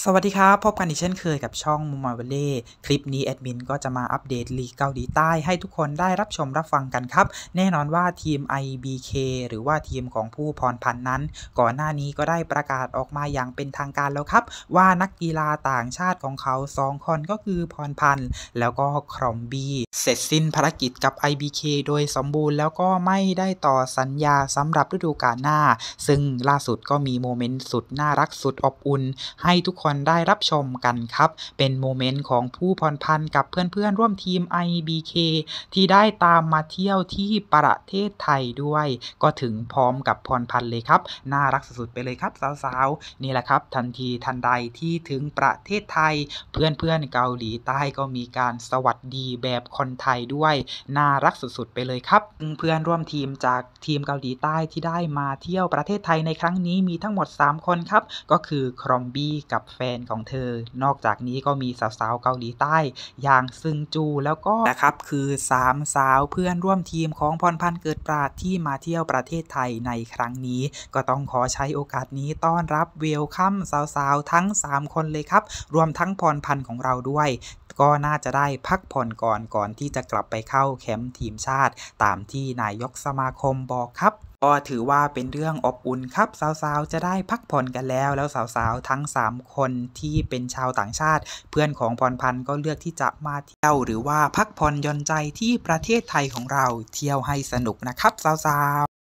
สวัสดีครับ พบกันอีกเช่นเคยกับช่องมูมาเวเล่คลิปนี้แอดมินก็จะมาอัปเดตลีกเกาหลีใต้ให้ทุกคนได้รับชมรับฟังกันครับ แน่นอนว่าทีม IBK หรือว่าทีมของผู้พรพันนั้น ก่อนหน้านี้ก็ได้ประกาศออกมาอย่างเป็นทางการแล้วครับ ว่านักกีฬาต่างชาติของเขา2คนก็คือพรพันแล้วก็ครอมบีเสร็จสิ้นภารกิจกับ IBK โดยสมบูรณ์แล้วก็ไม่ได้ต่อสัญญาสำหรับฤดูกาลหน้าซึ่งล่าสุดก็มีโมเมนต์สุดน่ารักสุดอบอุ่นให้ทุกคนได้รับชมกันครับ เป็นโมเมนต์ของผู้พรพันธ์กับเพื่อนๆ ร่วมทีม IBK ที่ได้ตามมาเที่ยวที่ประเทศไทยด้วย ก็ถึงพร้อมกับพรพันธ์เลยครับ น่ารักสุดๆไปเลยครับสาวๆ นี่แหละครับ ทันทีทันใดที่ถึงประเทศไทย เพื่อนๆเกาหลีใต้ก็มีการสวัสดีแบบคนไทยด้วย น่ารักสุดๆ ไปเลยครับ เพื่อนร่วมทีมจากทีมเกาหลีใต้ที่ได้มาเที่ยวประเทศไทยในครั้งนี้มีทั้งหมด 3 คนครับ ก็คือครอมบี้กับแฟนของเธอ นอกจากนี้ก็มีสาวๆเกาหลีใต้ อย่างซึงจูแล้วก็นะครับคือ3สาวเพื่อนร่วมทีมของ พรพันธ์เกิดปราดที่มาเที่ยวประเทศไทยในครั้งนี้ ก็ต้องขอใช้โอกาสนี้ต้อนรับเวลคัมสาวๆทั้ง 3 คนเลยครับ รวมทั้งพรพันธ์ของเราด้วย ก็น่าจะได้พักผ่อนก่อนก่อนที่จะกลับไปเข้าแคมป์ทีมชาติ ตามที่นายกสมาคมบอกครับก็ถือว่าเป็นเรื่องอบอุ่นครับสาวๆจะได้พักผ่อนกันแล้วแล้วสาวๆ ทั้ง 3 คนที่เป็นชาวต่างชาติ เพื่อนของพรพันธ์ก็เลือกที่จะมาเที่ยว หรือว่าพักผ่อนย่อนใจที่ประเทศไทยของเราเที่ยวให้สนุกนะครับสาวๆ